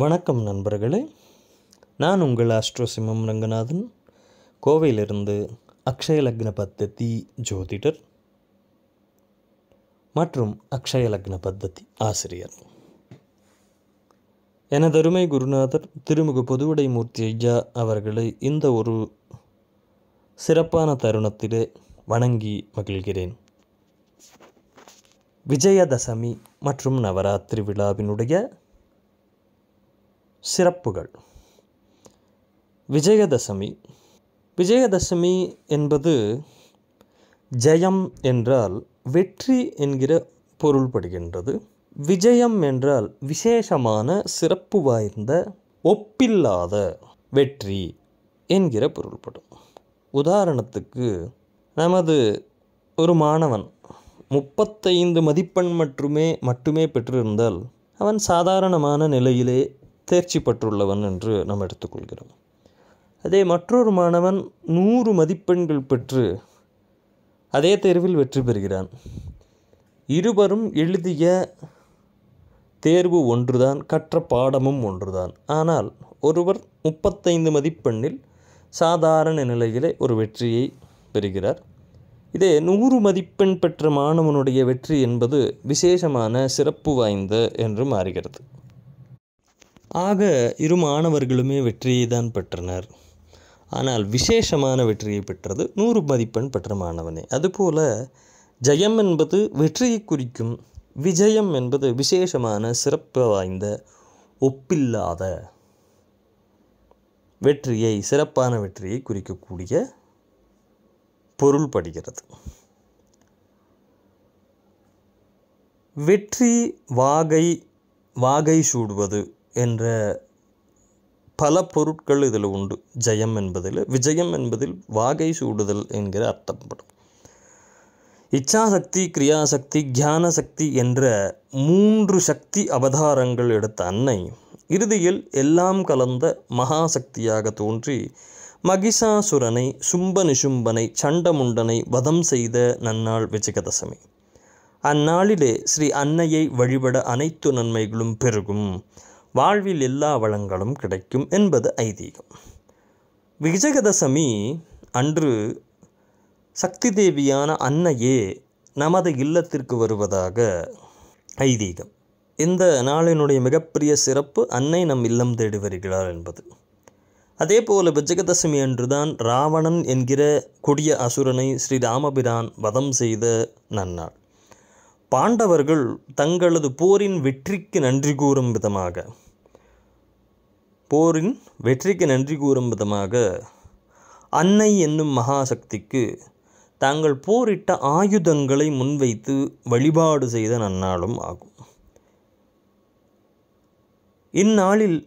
வணக்கம் நண்பர்களே நான் உங்கள் ஆஸ்ட்ரோசிமம் ரங்கநாதன் கோவையிலிருந்து அக்ஷயலக்ன பத்ததி ஜோதிடர் மற்றும் அக்ஷயலக்ன பத்ததி ஆசிரியர் எனதருமை குருநாதர் திருமுக பொதுவுடை மூர்த்தி ஐயா அவர்களை இந்த ஒரு சிறப்பான தருணத்திலே வணங்கி மகிழ்கிறேன் விஜயதசமி மற்றும் நவராத்திரி விழாவினுடைய சிறப்புகள் விஜயதசமி விஜயதசமி என்பது ஜெயம் என்றால் வெற்றி என்கிற பொருள்படுகின்றது விஜயம் என்றால் விசேஷமான சிறப்பு வாய்ந்த ஒப்பில்லாத வெற்றி என்கிற பொருள்படும் உதாரணத்துக்கு நமது ஒரு மாணவன் முப்பத்தைந்து மதிப்பெண் மட்டுமே மட்டுமே பெற்றிருந்தால் அவன் சாதாரணமான நிலையிலே தேர்ச்சி பெற்றுள்ளவன் என்று நாம் எடுத்துக்கொள்கிறோம் அதே மற்றொரு மாணவன் நூறு மதிப்பெண்கள் பெற்று அதே தேர்வில் வெற்றி பெறுகிறான் இருவரும் எழுதிய தேர்வு ஒன்றுதான் கற்ற பாடமும் ஒன்றுதான் ஆனால் ஒருவர் முப்பத்தைந்து மதிப்பெண்ணில் சாதாரண நிலையிலே ஒரு வெற்றியை பெறுகிறார் இதே நூறு மதிப்பெண் பெற்ற மாணவனுடைய வெற்றி என்பது விசேஷமான சிறப்பு வாய்ந்த என்று மாறுகிறது ஆக இரு மாணவர்களுமே வெற்றியை தான் பெற்றனர் ஆனால் விசேஷமான வெற்றியை பெற்றது நூறு மதிப்பெண் பெற்ற மாணவனே அதுபோல் ஜெயம் என்பது வெற்றியை குறிக்கும் விஜயம் என்பது விசேஷமான சிறப்பு வாய்ந்த ஒப்பில்லாத வெற்றியை சிறப்பான வெற்றியை குறிக்கக்கூடிய பொருள் படுகிறது வெற்றி வாகை வாகை சூடுவது என்ற பல பொருட்கள் இதில் உண்டு ஜெயம் என்பதில் விஜயம் என்பதில் வாகை சூடுதல் என்கிற அர்த்தப்படும் இச்சாசக்தி கிரியாசக்தி தியான சக்தி என்ற மூன்று சக்தி அவதாரங்கள் எடுத்த அன்னை இறுதியில் எல்லாம் கலந்த மகாசக்தியாக தோன்றி மகிஷாசுரனை சும்ப நிசும்பனை சண்டமுண்டனை வதம் செய்த நன்னாள் விஜயதசமி அந்நாளிலே ஸ்ரீ அன்னையை வழிபட அனைத்து நன்மைகளும் பெருகும் வாழ்வில் எல்லா வளங்களும் கிடைக்கும் என்பது ஐதீகம் விஜயதசமி அன்று சக்தி தேவியான அன்னையே நமது இல்லத்திற்கு வருவதாக ஐதீகம் இந்த நாளினுடைய மிகப்பெரிய சிறப்பு அன்னை நம் இல்லம் தேடி வருகிறார் என்பது அதே போல் விஜயதசமி அன்றுதான் ராவணன் என்கிற கொடிய அசுரனை ஸ்ரீராமபிரான் வதம் செய்த நன்னாள் பாண்டவர்கள் தங்களது போரின் வெற்றிக்கு நன்றி கூறும் விதமாக போரின் வெற்றிக்கு நன்றி கூறும் விதமாக அன்னை என்னும் மகாசக்திக்கு தாங்கள் போரிட்ட ஆயுதங்களை முன்வைத்து வழிபாடு செய்த நன்னாளும் ஆகும் இந்நாளில்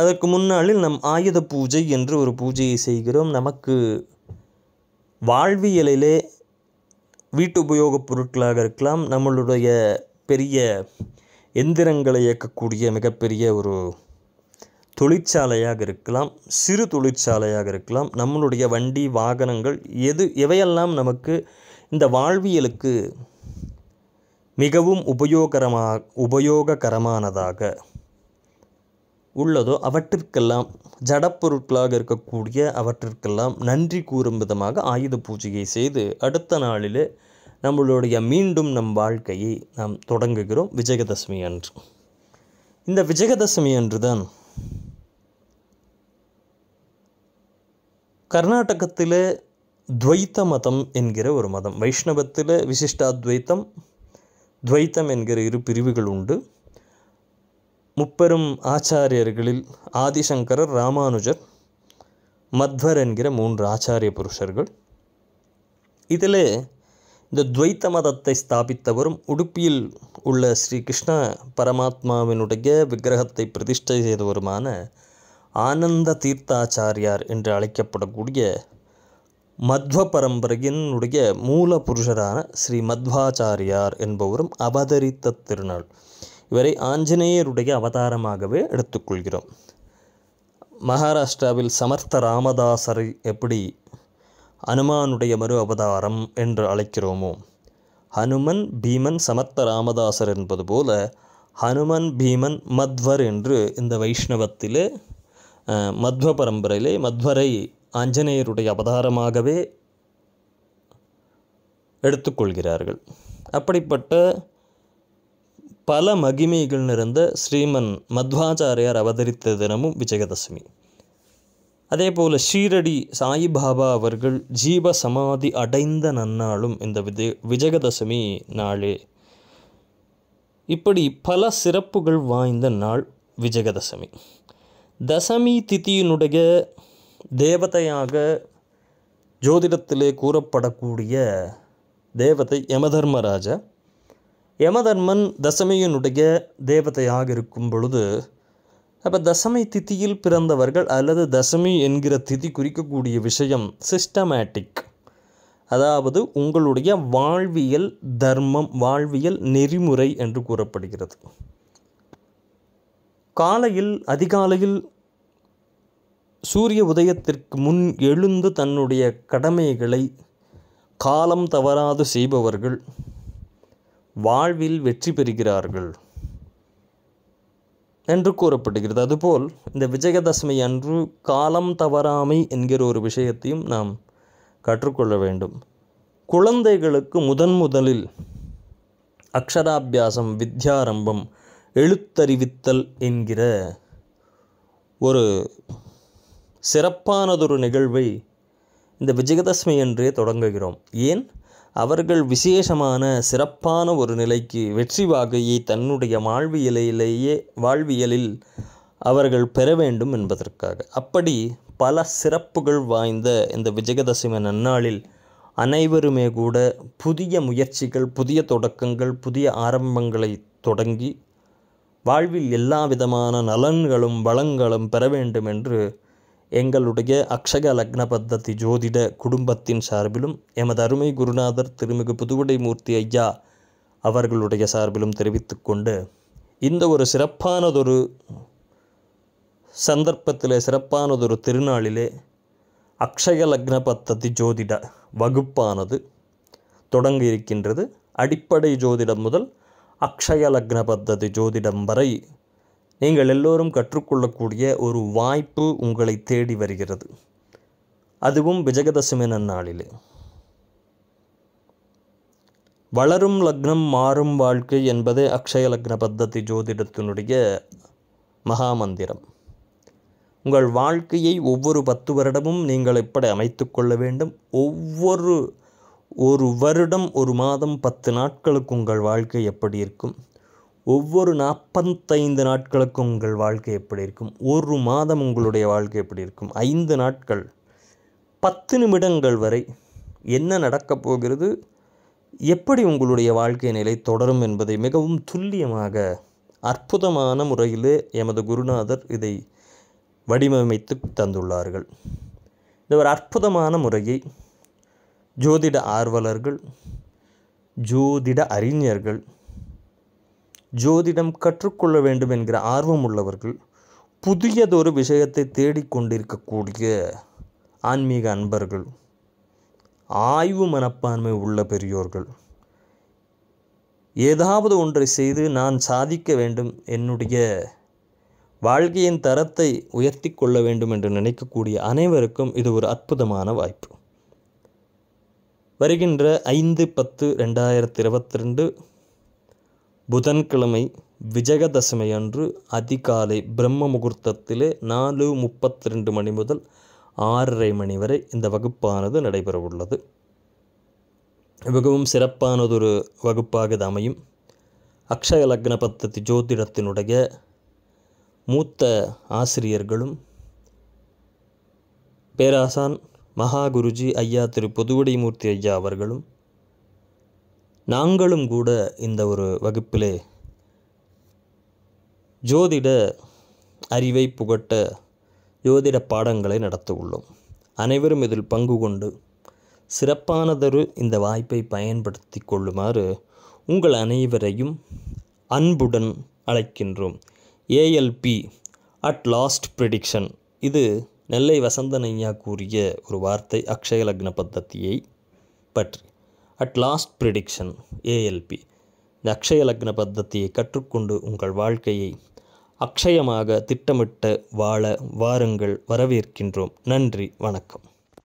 அதற்கு முன்னாளில் நம் ஆயுத பூஜை என்று ஒரு பூஜையை செய்கிறோம் நமக்கு வாழ்வியலிலே வீட்டு உபயோகப் பொருட்களாக இருக்கலாம் நம்மளுடைய பெரிய எந்திரங்களை இயக்கக்கூடிய மிகப்பெரிய ஒரு தொழிற்சாலையாக இருக்கலாம் சிறு தொழிற்சாலையாக இருக்கலாம் நம்மளுடைய வண்டி வாகனங்கள் எது எவையெல்லாம் நமக்கு இந்த வாழ்வியலுக்கு மிகவும் உபயோகரமாக உபயோககரமானதாக உள்ளதோ அவற்றிற்கெல்லாம் ஜடப்பொருட்களாக இருக்கக்கூடிய அவற்றிற்கெல்லாம் நன்றி கூறும் விதமாக ஆயுத பூஜையை செய்து அடுத்த நாளில் நம்மளுடைய மீண்டும் நம் வாழ்க்கையை நாம் தொடங்குகிறோம் விஜயதசமி அன்று இந்த விஜயதசமி அன்று தான் கர்நாடகத்தில் துவைத்த மதம் என்கிற ஒரு மதம் வைஷ்ணவத்தில் விசிஷ்டாத்வைத்தம் துவைத்தம் என்கிற இரு பிரிவுகள் உண்டு முப்பெரும் ஆச்சாரியர்களில் ஆதிசங்கரர் ராமானுஜர் மத்வர் என்கிற மூன்று ஆச்சாரிய புருஷர்கள் இதில் இந்த துவைத்த மதத்தை ஸ்தாபித்தவரும் உடுப்பியில் உள்ள ஸ்ரீ கிருஷ்ண பரமாத்மாவினுடைய விக்கிரகத்தை பிரதிஷ்டை செய்தவருமான ஆனந்த தீர்த்தாச்சாரியார் என்று அழைக்கப்படக்கூடிய மத்வ பரம்பரையினுடைய மூல புருஷரான ஸ்ரீ மத்வாச்சாரியார் என்பவரும் அவதரித்த திருநாள் இவரை ஆஞ்சநேயருடைய அவதாரமாகவே எடுத்துக்கொள்கிறோம் மகாராஷ்டிராவில் சமர்த்த ராமதாசரை எப்படி அனுமானுடைய மறு அவதாரம் என்று அழைக்கிறோமோ ஹனுமன் பீமன் சமர்த்த ராமதாசர் என்பது போல ஹனுமன் பீமன் மத்வர் என்று இந்த வைஷ்ணவத்திலே மத்வ பரம்பரையிலே மத்வரை ஆஞ்சநேயருடைய அவதாரமாகவே எடுத்துக்கொள்கிறார்கள் அப்படிப்பட்ட பல மகிமைகள் நிறைந்த ஸ்ரீமன் மத்வாச்சாரியார் அவதரித்த தினமும் விஜயதசமி அதே போல் ஷீரடி சாயிபாபா அவர்கள் ஜீவ சமாதி அடைந்த நன்னாளும் இந்த விஜய விஜயதசமி நாளே இப்படி பல சிறப்புகள் வாய்ந்த நாள் விஜயதசமி தசமி திதியினுடைய தேவதையாக ஜோதிடத்திலே கூறப்படக்கூடிய தேவதை யமதர்மராஜா யமதர்மன் தசமையினுடைய தேவதையாக இருக்கும் பொழுது அப்போ தசமை திதியில் பிறந்தவர்கள் அல்லது தசமி என்கிற திதி குறிக்கக்கூடிய விஷயம் சிஸ்டமேட்டிக் அதாவது உங்களுடைய வாழ்வியல் தர்மம் வாழ்வியல் நெறிமுறை என்று கூறப்படுகிறது காலையில் அதிகாலையில் சூரிய உதயத்திற்கு முன் எழுந்து தன்னுடைய கடமைகளை காலம் தவறாது செய்பவர்கள் வாழ்வில் வெற்றி பெறுகிறார்கள் என்று கூறப்படுகிறது அதுபோல் இந்த விஜயதசமி அன்று காலம் தவறாமை என்கிற ஒரு விஷயத்தையும் நாம் கற்றுக்கொள்ள வேண்டும் குழந்தைகளுக்கு முதன் முதலில் அக்ஷராபியாசம் வித்யாரம்பம் எழுத்தறிவித்தல் என்கிற ஒரு சிறப்பானதொரு நிகழ்வை இந்த விஜயதசமி அன்றே தொடங்குகிறோம் ஏன் அவர்கள் விசேஷமான சிறப்பான ஒரு நிலைக்கு வெற்றி வாகையை தன்னுடைய வாழ்வியலிலேயே வாழ்வியலில் அவர்கள் பெற வேண்டும் என்பதற்காக அப்படி பல சிறப்புகள் வாய்ந்த இந்த விஜயதசமி நன்னாளில் அனைவருமே கூட புதிய முயற்சிகள் புதிய தொடக்கங்கள் புதிய ஆரம்பங்களை தொடங்கி வாழ்வில் எல்லா விதமான நலன்களும் வளங்களும் பெற வேண்டும் என்று எங்களுடைய அக்ஷக லக்ன பத்ததி ஜோதிட குடும்பத்தின் சார்பிலும் எமது அருமை குருநாதர் திருமிகு புதுவுடை மூர்த்தி ஐயா அவர்களுடைய சார்பிலும் தெரிவித்து கொண்டு இந்த ஒரு சிறப்பானதொரு சந்தர்ப்பத்திலே சிறப்பானதொரு திருநாளிலே அக்ஷய லக்ன பத்ததி ஜோதிட வகுப்பானது தொடங்க இருக்கின்றது அடிப்படை ஜோதிடம் முதல் அக்ஷய லக்ன பத்ததி ஜோதிடம் வரை நீங்கள் எல்லோரும் கற்றுக்கொள்ளக்கூடிய ஒரு வாய்ப்பு உங்களை தேடி வருகிறது அதுவும் விஜயதசமி நாளிலே வளரும் லக்னம் மாறும் வாழ்க்கை என்பதே அக்ஷய லக்ன பத்ததி ஜோதிடத்தினுடைய மகாமந்திரம் உங்கள் வாழ்க்கையை ஒவ்வொரு பத்து வருடமும் நீங்கள் எப்படி அமைத்து கொள்ள வேண்டும் ஒவ்வொரு ஒரு வருடம் ஒரு மாதம் பத்து நாட்களுக்கு உங்கள் வாழ்க்கை எப்படி இருக்கும் ஒவ்வொரு நாற்பத்தைந்து நாட்களுக்கும் உங்கள் வாழ்க்கை எப்படி இருக்கும் ஒரு மாதம் உங்களுடைய வாழ்க்கை எப்படி இருக்கும் ஐந்து நாட்கள் பத்து நிமிடங்கள் வரை என்ன நடக்கப் போகிறது எப்படி உங்களுடைய வாழ்க்கை நிலை தொடரும் என்பதை மிகவும் துல்லியமாக அற்புதமான முறையிலே எமது குருநாதர் இதை வடிவமைத்து தந்துள்ளார்கள் இந்த ஒரு அற்புதமான முறையை ஜோதிட ஆர்வலர்கள் ஜோதிட அறிஞர்கள் ஜோதிடம் கற்றுக்கொள்ள வேண்டும் என்கிற ஆர்வம் உள்ளவர்கள் புதியதொரு விஷயத்தை தேடிக்கொண்டிருக்கக்கூடிய ஆன்மீக அன்பர்கள் ஆய்வு மனப்பான்மை உள்ள பெரியோர்கள் ஏதாவது ஒன்றை செய்து நான் சாதிக்க வேண்டும் என்னுடைய வாழ்க்கையின் தரத்தை உயர்த்தி கொள்ள வேண்டும் என்று நினைக்கக்கூடிய அனைவருக்கும் இது ஒரு அற்புதமான வாய்ப்பு வருகின்ற ஐந்து பத்து ரெண்டாயிரத்தி இருபத்தி ரெண்டு புதன்கிழமை விஜயதசமி அன்று அதிகாலை பிரம்ம முகூர்த்தத்திலே நாலு முப்பத்தி ரெண்டு மணி முதல் ஆறரை மணி வரை இந்த வகுப்பானது நடைபெறவுள்ளது மிகவும் சிறப்பானதொரு வகுப்பாக இது அமையும் அக்ஷய லக்ன பத்ததி ஜோதிடத்தினுடைய மூத்த ஆசிரியர்களும் பேராசான் மகாகுருஜி ஐயா திரு புதுவடிமூர்த்தி ஐயா அவர்களும் நாங்களும் கூட இந்த ஒரு வகுப்பிலே ஜோதிட அறிவை புகட்ட ஜோதிட பாடங்களை நடத்த உள்ளோம் அனைவரும் இதில் பங்கு கொண்டு சிறப்பானதொரு இந்த வாய்ப்பை பயன்படுத்தி கொள்ளுமாறு உங்கள் அனைவரையும் அன்புடன் அழைக்கின்றோம் ஏஎல்பி அட் லாஸ்ட் ப்ரிடிக்ஷன் இது நெல்லை வசந்தனையா கூறிய ஒரு வார்த்தை அக்ஷய லக்ன பற்றி அட் லாஸ்ட் ப்ரிடிக்ஷன் ஏஎல்பி இந்த அக்ஷய லக்ன பத்தியை கற்றுக்கொண்டு உங்கள் வாழ்க்கையை அக்ஷயமாக திட்டமிட்டு வாழ வாருங்கள் வரவேற்கின்றோம் நன்றி வணக்கம்